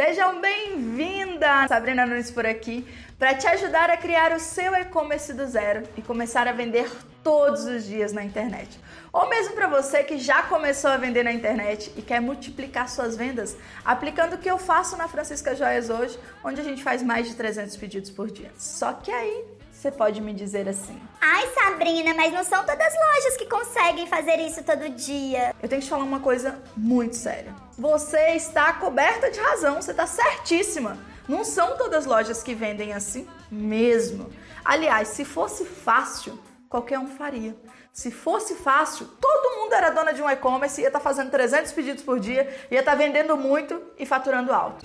Sejam bem-vinda! Sabrina Nunes por aqui para te ajudar a criar o seu e-commerce do zero e começar a vender todos os dias na internet. Ou mesmo para você que já começou a vender na internet e quer multiplicar suas vendas, aplicando o que eu faço na Francisca Joias hoje, onde a gente faz mais de 300 pedidos por dia. Só que aí você pode me dizer assim: Ai, Sabrina, mas não são todas as lojas que conseguem fazer isso todo dia. Eu tenho que te falar uma coisa muito séria. Você está coberta de razão, você está certíssima. Não são todas as lojas que vendem assim mesmo. Aliás, se fosse fácil, qualquer um faria. Se fosse fácil, todo mundo era dona de um e-commerce, ia estar tá fazendo 300 pedidos por dia, ia estar tá vendendo muito e faturando alto.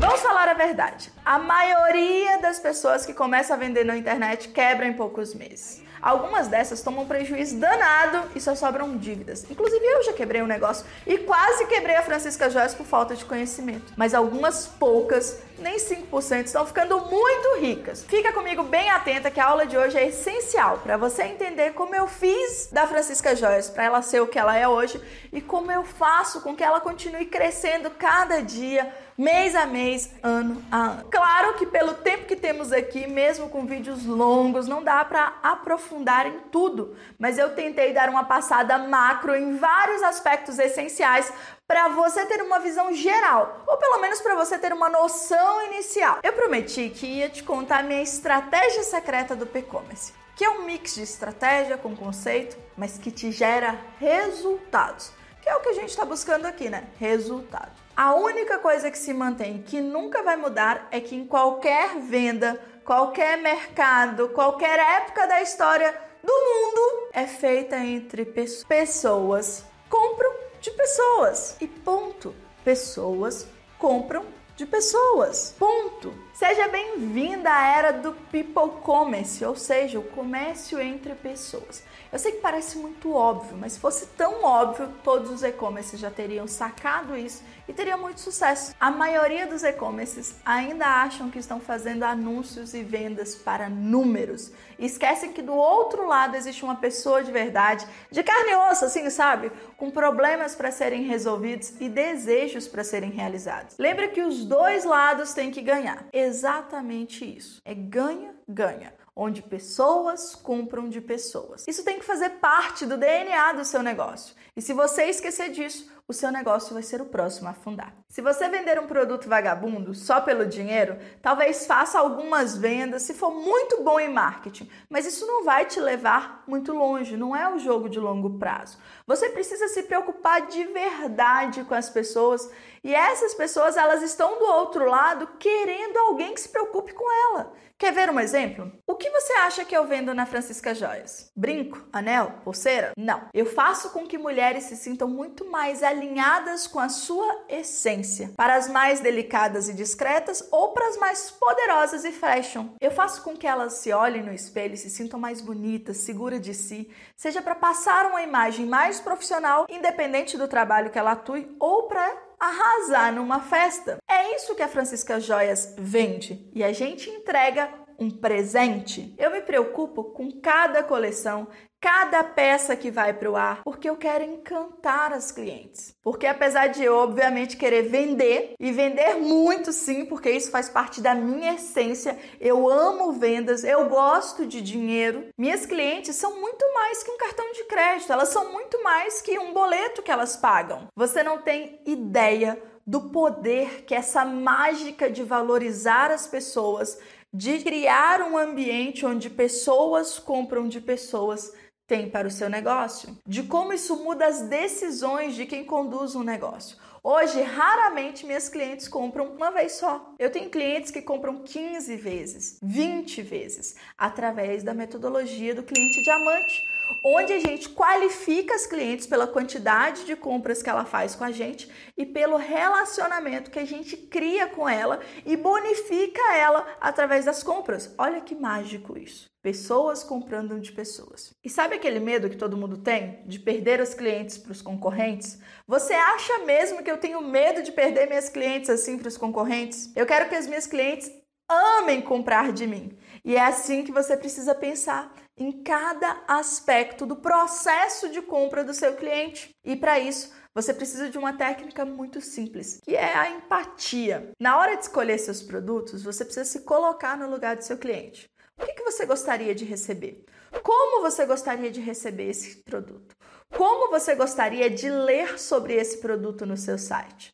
Vamos falar a verdade. A maioria das pessoas que começa a vender na internet quebra em poucos meses. Algumas dessas tomam prejuízo danado e só sobram dívidas. Inclusive eu já quebrei um negócio e quase quebrei a Francisca Joyce por falta de conhecimento. Mas algumas poucas, nem 5%, estão ficando muito ricas. Fica comigo bem atenta que a aula de hoje é essencial para você entender como eu fiz da Francisca Joyce para ela ser o que ela é hoje e como eu faço com que ela continue crescendo cada dia mês a mês, ano a ano. Claro que pelo tempo que temos aqui, mesmo com vídeos longos, não dá para aprofundar aprofundar em tudo, mas eu tentei dar uma passada macro em vários aspectos essenciais para você ter uma visão geral, ou pelo menos para você ter uma noção inicial. Eu prometi que ia te contar a minha estratégia secreta do e-commerce, que é um mix de estratégia com conceito, mas que te gera resultados, que é o que a gente está buscando aqui, né? Resultado. A única coisa que se mantém, que nunca vai mudar, é que em qualquer venda qualquer mercado, qualquer época da história do mundo é feita entre pessoas. Compram de pessoas e ponto. Pessoas compram de pessoas. Ponto. Seja bem-vinda à era do people commerce, ou seja, o comércio entre pessoas. Eu sei que parece muito óbvio, mas se fosse tão óbvio, todos os e-commerces já teriam sacado isso e teria muito sucesso. A maioria dos e-commerces ainda acham que estão fazendo anúncios e vendas para números e esquecem que do outro lado existe uma pessoa de verdade, de carne e osso, assim, sabe? Com problemas para serem resolvidos e desejos para serem realizados. Lembra que os dois lados têm que ganhar exatamente isso. É ganha, ganha onde pessoas cumpram de pessoas. Isso tem que fazer parte do DNA do seu negócio. E se você esquecer disso, o seu negócio vai ser o próximo a afundar. Se você vender um produto vagabundo só pelo dinheiro, talvez faça algumas vendas se for muito bom em marketing, mas isso não vai te levar muito longe, não é um jogo de longo prazo. Você precisa se preocupar de verdade com as pessoas e essas pessoas elas estão do outro lado querendo alguém que se preocupe com ela. Quer ver um exemplo? que você acha que eu vendo na Francisca Joias? Brinco? Anel? Pulseira? Não. Eu faço com que mulheres se sintam muito mais alinhadas com a sua essência. Para as mais delicadas e discretas ou para as mais poderosas e fashion. Eu faço com que elas se olhem no espelho e se sintam mais bonitas, seguras de si, seja para passar uma imagem mais profissional, independente do trabalho que ela atue, ou para arrasar numa festa. É isso que a Francisca Joias vende e a gente entrega um presente? Eu me preocupo com cada coleção, cada peça que vai para o ar, porque eu quero encantar as clientes. Porque apesar de eu, obviamente, querer vender e vender muito sim, porque isso faz parte da minha essência, eu amo vendas, eu gosto de dinheiro. Minhas clientes são muito mais que um cartão de crédito, elas são muito mais que um boleto que elas pagam. Você não tem ideia do poder que essa mágica de valorizar as pessoas de criar um ambiente onde pessoas compram de pessoas tem para o seu negócio, de como isso muda as decisões de quem conduz um negócio. Hoje, raramente minhas clientes compram uma vez só. Eu tenho clientes que compram 15 vezes, 20 vezes, através da metodologia do cliente diamante onde a gente qualifica as clientes pela quantidade de compras que ela faz com a gente e pelo relacionamento que a gente cria com ela e bonifica ela através das compras. Olha que mágico isso. Pessoas comprando de pessoas. E sabe aquele medo que todo mundo tem de perder os clientes para os concorrentes? Você acha mesmo que eu tenho medo de perder minhas clientes assim para os concorrentes? Eu quero que as minhas clientes amem comprar de mim. E é assim que você precisa pensar em cada aspecto do processo de compra do seu cliente. E para isso, você precisa de uma técnica muito simples, que é a empatia. Na hora de escolher seus produtos, você precisa se colocar no lugar do seu cliente. O que, que você gostaria de receber? Como você gostaria de receber esse produto? Como você gostaria de ler sobre esse produto no seu site?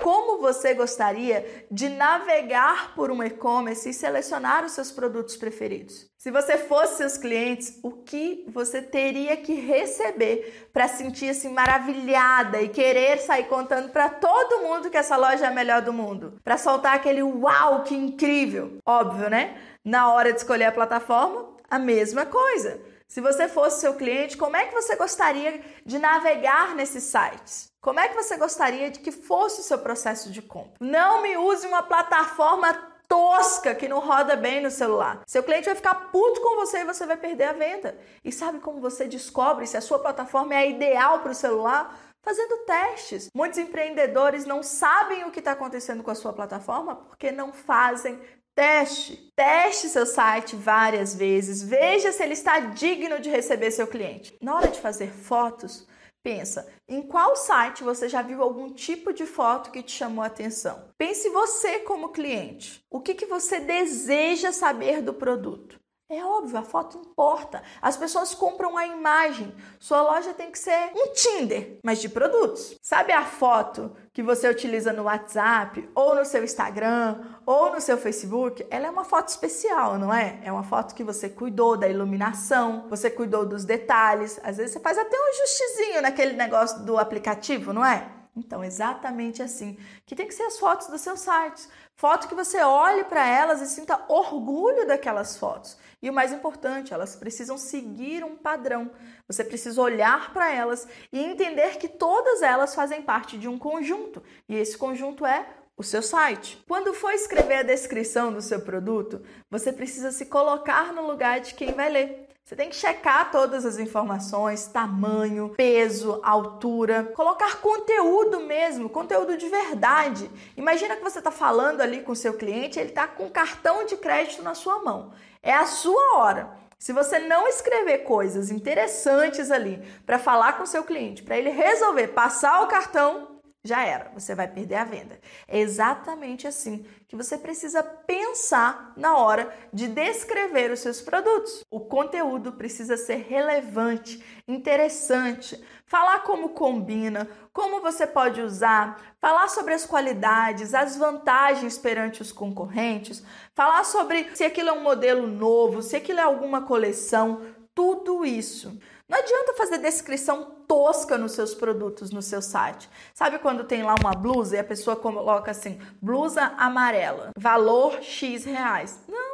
Como você gostaria de navegar por um e-commerce e selecionar os seus produtos preferidos? Se você fosse seus clientes, o que você teria que receber para sentir-se assim, maravilhada e querer sair contando para todo mundo que essa loja é a melhor do mundo? Para soltar aquele uau, que incrível! Óbvio, né? Na hora de escolher a plataforma, a mesma coisa. Se você fosse seu cliente, como é que você gostaria de navegar nesses sites? Como é que você gostaria de que fosse o seu processo de compra? Não me use uma plataforma tosca que não roda bem no celular. Seu cliente vai ficar puto com você e você vai perder a venda. E sabe como você descobre se a sua plataforma é ideal para o celular? Fazendo testes. Muitos empreendedores não sabem o que está acontecendo com a sua plataforma porque não fazem Teste. Teste seu site várias vezes. Veja se ele está digno de receber seu cliente. Na hora de fazer fotos, Pensa, em qual site você já viu algum tipo de foto que te chamou a atenção? Pense você como cliente. O que, que você deseja saber do produto? É óbvio, a foto importa. As pessoas compram a imagem. Sua loja tem que ser um Tinder, mas de produtos. Sabe a foto que você utiliza no WhatsApp, ou no seu Instagram, ou no seu Facebook? Ela é uma foto especial, não é? É uma foto que você cuidou da iluminação, você cuidou dos detalhes. Às vezes você faz até um ajustezinho naquele negócio do aplicativo, não é? Então, exatamente assim que tem que ser as fotos dos seus sites. Foto que você olhe para elas e sinta orgulho daquelas fotos. E o mais importante, elas precisam seguir um padrão. Você precisa olhar para elas e entender que todas elas fazem parte de um conjunto. E esse conjunto é o seu site. Quando for escrever a descrição do seu produto, você precisa se colocar no lugar de quem vai ler. Você tem que checar todas as informações, tamanho, peso, altura, colocar conteúdo mesmo, conteúdo de verdade. Imagina que você está falando ali com seu cliente, ele está com um cartão de crédito na sua mão. É a sua hora. Se você não escrever coisas interessantes ali para falar com seu cliente, para ele resolver passar o cartão, já era, você vai perder a venda. É exatamente assim que você precisa pensar na hora de descrever os seus produtos. O conteúdo precisa ser relevante, interessante, falar como combina, como você pode usar, falar sobre as qualidades, as vantagens perante os concorrentes, falar sobre se aquilo é um modelo novo, se aquilo é alguma coleção, tudo isso. Não adianta fazer descrição tosca nos seus produtos, no seu site. Sabe quando tem lá uma blusa e a pessoa coloca assim, blusa amarela, valor X reais? Não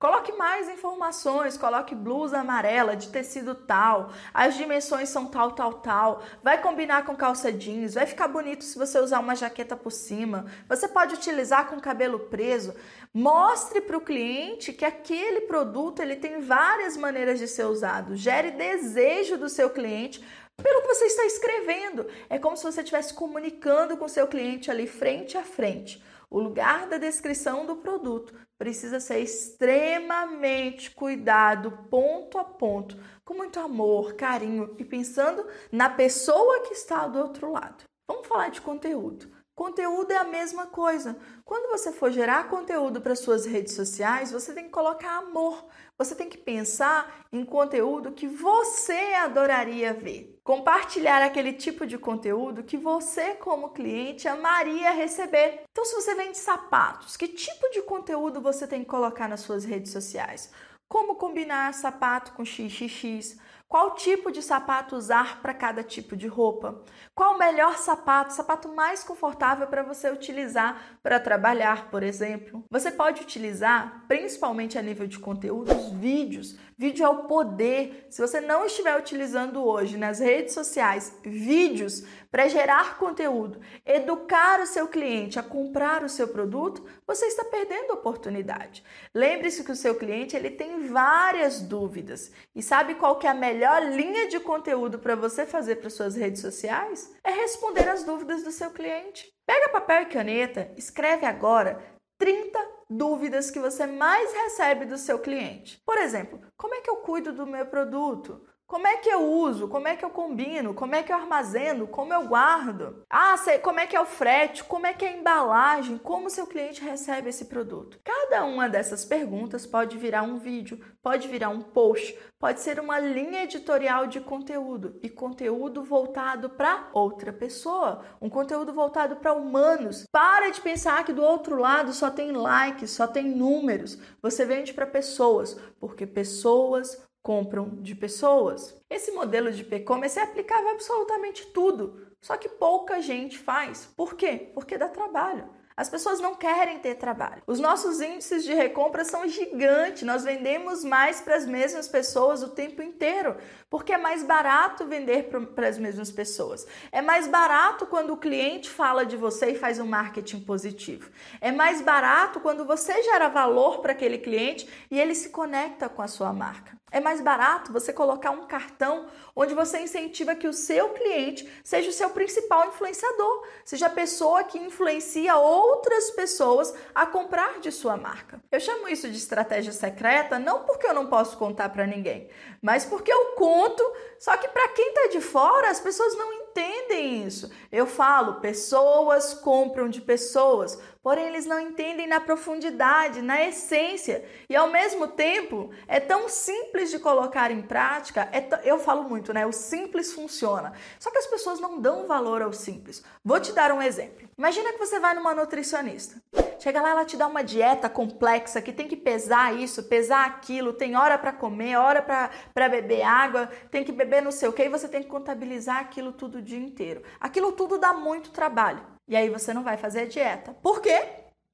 Coloque mais informações, coloque blusa amarela de tecido tal, as dimensões são tal, tal, tal. Vai combinar com calça jeans, vai ficar bonito se você usar uma jaqueta por cima. Você pode utilizar com cabelo preso. Mostre para o cliente que aquele produto ele tem várias maneiras de ser usado. Gere desejo do seu cliente pelo que você está escrevendo. É como se você estivesse comunicando com o seu cliente ali frente a frente. O lugar da descrição do produto precisa ser extremamente cuidado, ponto a ponto, com muito amor, carinho e pensando na pessoa que está do outro lado. Vamos falar de conteúdo. Conteúdo é a mesma coisa. Quando você for gerar conteúdo para suas redes sociais, você tem que colocar amor. Você tem que pensar em conteúdo que você adoraria ver compartilhar aquele tipo de conteúdo que você, como cliente, amaria receber. Então, se você vende sapatos, que tipo de conteúdo você tem que colocar nas suas redes sociais? Como combinar sapato com XXX? Qual tipo de sapato usar para cada tipo de roupa? Qual o melhor sapato, sapato mais confortável para você utilizar para trabalhar, por exemplo? Você pode utilizar, principalmente a nível de conteúdos, vídeos. Vídeo é o poder. Se você não estiver utilizando hoje nas redes sociais vídeos para gerar conteúdo, educar o seu cliente a comprar o seu produto, você está perdendo a oportunidade. Lembre-se que o seu cliente ele tem várias dúvidas e sabe qual que é a melhor melhor linha de conteúdo para você fazer para suas redes sociais é responder às dúvidas do seu cliente. Pega papel e caneta, escreve agora 30 dúvidas que você mais recebe do seu cliente. Por exemplo, como é que eu cuido do meu produto? Como é que eu uso? Como é que eu combino? Como é que eu armazeno? Como eu guardo? Ah, sei, como é que é o frete? Como é que é a embalagem? Como o seu cliente recebe esse produto? cada uma dessas perguntas pode virar um vídeo, pode virar um post, pode ser uma linha editorial de conteúdo e conteúdo voltado para outra pessoa, um conteúdo voltado para humanos. Para de pensar que do outro lado só tem likes, só tem números. Você vende para pessoas, porque pessoas compram de pessoas. Esse modelo de e-commerce é aplicável a absolutamente tudo, só que pouca gente faz. Por quê? Porque dá trabalho. As pessoas não querem ter trabalho. Os nossos índices de recompra são gigantes. Nós vendemos mais para as mesmas pessoas o tempo inteiro, porque é mais barato vender para as mesmas pessoas. É mais barato quando o cliente fala de você e faz um marketing positivo. É mais barato quando você gera valor para aquele cliente e ele se conecta com a sua marca. É mais barato você colocar um cartão onde você incentiva que o seu cliente seja o seu principal influenciador, seja a pessoa que influencia outras pessoas a comprar de sua marca. Eu chamo isso de estratégia secreta não porque eu não posso contar para ninguém, mas porque eu conto, só que para quem está de fora, as pessoas não entendem isso. Eu falo, pessoas compram de pessoas, porém eles não entendem na profundidade, na essência. E ao mesmo tempo, é tão simples de colocar em prática. É eu falo muito, né? O simples funciona. Só que as pessoas não dão valor ao simples. Vou te dar um exemplo. Imagina que você vai numa nutricionista. Chega lá, ela te dá uma dieta complexa que tem que pesar isso, pesar aquilo, tem hora para comer, hora para beber água, tem que beber não sei o que, e você tem que contabilizar aquilo tudo o dia inteiro. Aquilo tudo dá muito trabalho. E aí você não vai fazer a dieta. Por quê?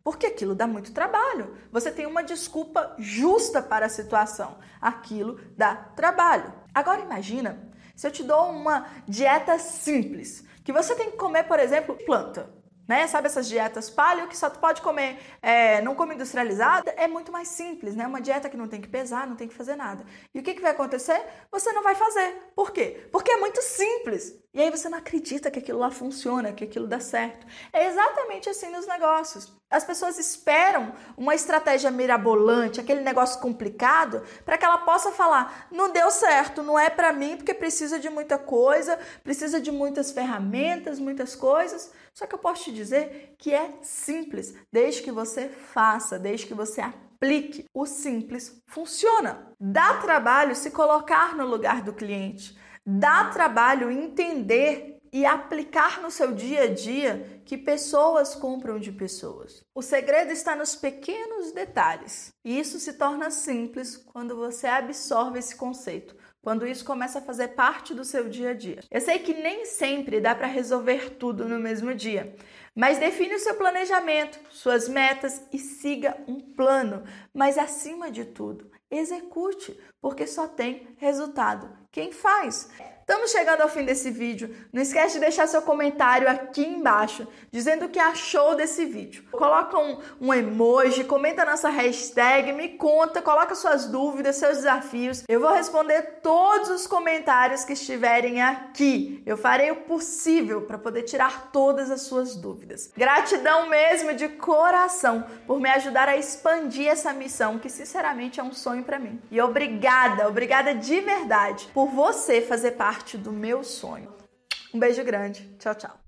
Porque aquilo dá muito trabalho. Você tem uma desculpa justa para a situação. Aquilo dá trabalho. Agora imagina se eu te dou uma dieta simples, que você tem que comer, por exemplo, planta. Né? Sabe essas dietas paleo que só tu pode comer, é, não come industrializada? É muito mais simples, né? Uma dieta que não tem que pesar, não tem que fazer nada. E o que, que vai acontecer? Você não vai fazer. Por quê? Porque é muito simples. E aí você não acredita que aquilo lá funciona, que aquilo dá certo. É exatamente assim nos negócios. As pessoas esperam uma estratégia mirabolante, aquele negócio complicado, para que ela possa falar: não deu certo, não é para mim, porque precisa de muita coisa, precisa de muitas ferramentas, muitas coisas. Só que eu posso te dizer que é simples, desde que você faça, desde que você aplique. O simples funciona. Dá trabalho se colocar no lugar do cliente. Dá trabalho entender e aplicar no seu dia a dia que pessoas compram de pessoas. O segredo está nos pequenos detalhes. E isso se torna simples quando você absorve esse conceito, quando isso começa a fazer parte do seu dia a dia. Eu sei que nem sempre dá para resolver tudo no mesmo dia, mas define o seu planejamento, suas metas e siga um plano, mas acima de tudo, execute, porque só tem resultado quem faz. Estamos chegando ao fim desse vídeo. Não esquece de deixar seu comentário aqui embaixo dizendo o que achou desse vídeo. Coloca um, um emoji, comenta nossa hashtag, me conta, coloca suas dúvidas, seus desafios. Eu vou responder todos os comentários que estiverem aqui. Eu farei o possível para poder tirar todas as suas dúvidas. Gratidão mesmo de coração por me ajudar a expandir essa missão que sinceramente é um sonho para mim. E obrigada, obrigada de verdade por você fazer parte parte do meu sonho. Um beijo grande. Tchau, tchau.